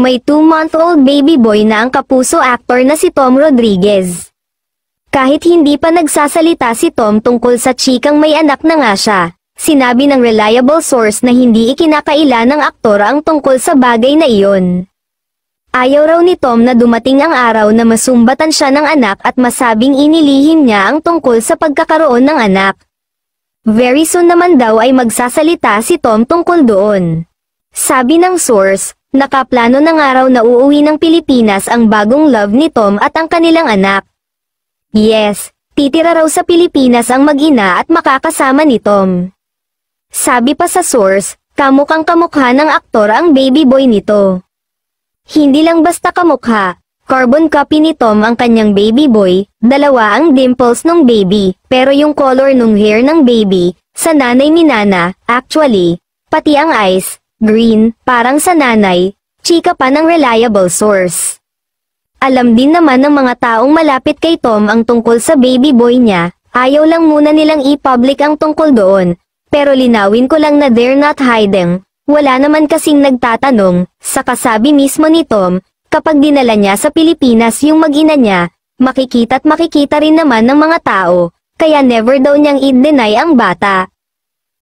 may 2-month-old baby boy na ang kapuso actor na si Tom Rodriguez. Kahit hindi pa nagsasalita si Tom tungkol sa chikang may anak na nga siya, sinabi ng reliable source na hindi ikinakaila ng aktor ang tungkol sa bagay na iyon. Ayaw raw ni Tom na dumating ang araw na masumbatan siya ng anak at masabing inilihim niya ang tungkol sa pagkakaroon ng anak. Very soon naman daw ay magsasalita si Tom tungkol doon. Sabi ng source, Nakaplano ng araw na uuwi ng Pilipinas ang bagong love ni Tom at ang kanilang anak. Yes, titira raw sa Pilipinas ang mag-ina at makakasama ni Tom. Sabi pa sa source, kamukhang kamukha ng aktor ang baby boy nito. Hindi lang basta kamukha, carbon copy ni Tom ang kanyang baby boy, dalawa ang dimples ng baby, pero yung color nung hair ng baby, sa nanay ni Nana, actually, pati ang eyes, Green, parang sa nanay, chika pa ng reliable source. Alam din naman ng mga taong malapit kay Tom ang tungkol sa baby boy niya, ayaw lang muna nilang i-public ang tungkol doon, pero linawin ko lang na they're not hiding, wala naman kasing nagtatanong, sa kasabi mismo ni Tom, kapag dinala niya sa Pilipinas yung mag-ina niya, makikita't makikita rin naman ng mga tao, kaya never daw niyang i-deny ang bata.